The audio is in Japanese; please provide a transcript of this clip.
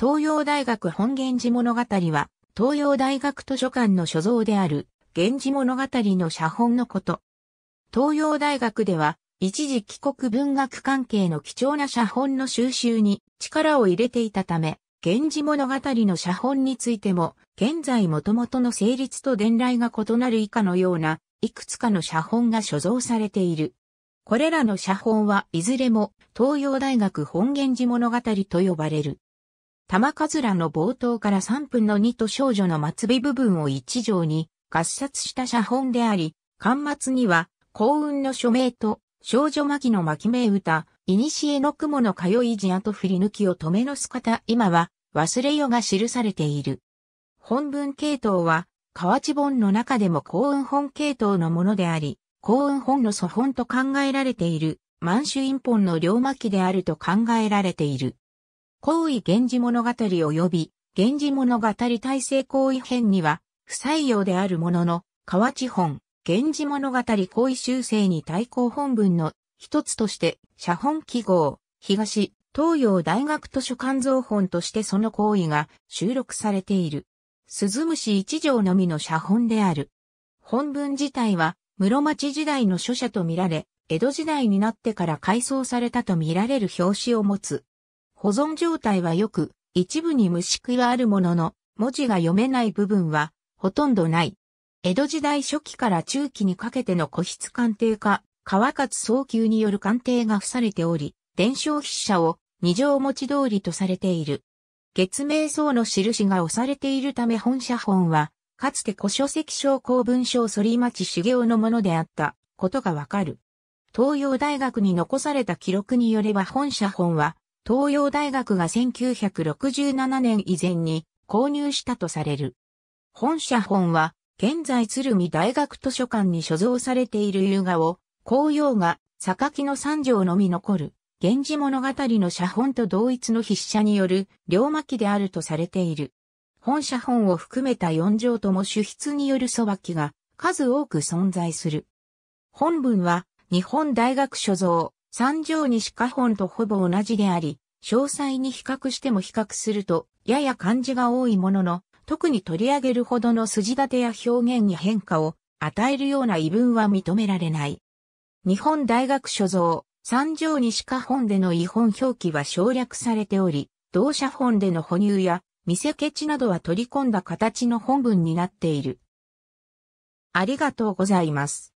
東洋大学本源氏物語は、東洋大学図書館の所蔵である、源氏物語の写本のこと。東洋大学では、一時帰国文学関係の貴重な写本の収集に力を入れていたため、源氏物語の写本についても、現在元々の成立と伝来が異なる以下のような、いくつかの写本が所蔵されている。これらの写本はいずれも東洋大学本源氏物語と呼ばれる。玉かずらの冒頭から3分の2と少女の末尾部分を一条に合殺した写本であり、巻末には幸運の署名と少女巻の巻名歌、古の雲の通い地跡振り抜きを止めの姿今は忘れよが記されている。本文系統は、河内本の中でも幸運本系統のものであり、幸運本の祖本と考えられている、満州陰本の両巻であると考えられている。行為源氏物語及び、源氏物語大成行為編には、不採用であるものの、河内本、源氏物語行為修正に対抗本文の一つとして、写本記号、東、東洋大学図書館造本としてその行為が収録されている。鈴虫一条のみの写本である。本文自体は、室町時代の書写とみられ、江戸時代になってから改装されたとみられる表紙を持つ。保存状態は良く、一部に虫食いはあるものの、文字が読めない部分は、ほとんどない。江戸時代初期から中期にかけての古筆鑑定家、川勝早急による鑑定が付されており、伝承筆者を二条持ち通りとされている。月明層の印が押されているため本写本は、かつて古書籍商公文書反町修行のものであったことがわかる。東洋大学に残された記録によれば本写本は、東洋大学が1967年以前に購入したとされる。本社本は、現在鶴見大学図書館に所蔵されている優雅を、紅葉が、榊の三条のみ残る、源氏物語の写本と同一の筆者による、両巻であるとされている。本社本を含めた4条とも主筆による麦巻が、数多く存在する。本文は、日本大学所蔵、三条西下本とほぼ同じであり、詳細に比較しても比較すると、やや漢字が多いものの、特に取り上げるほどの筋立てや表現に変化を与えるような異文は認められない。日本大学所蔵、三条西下本での違本表記は省略されており、同社本での哺乳や見せケチなどは取り込んだ形の本文になっている。ありがとうございます。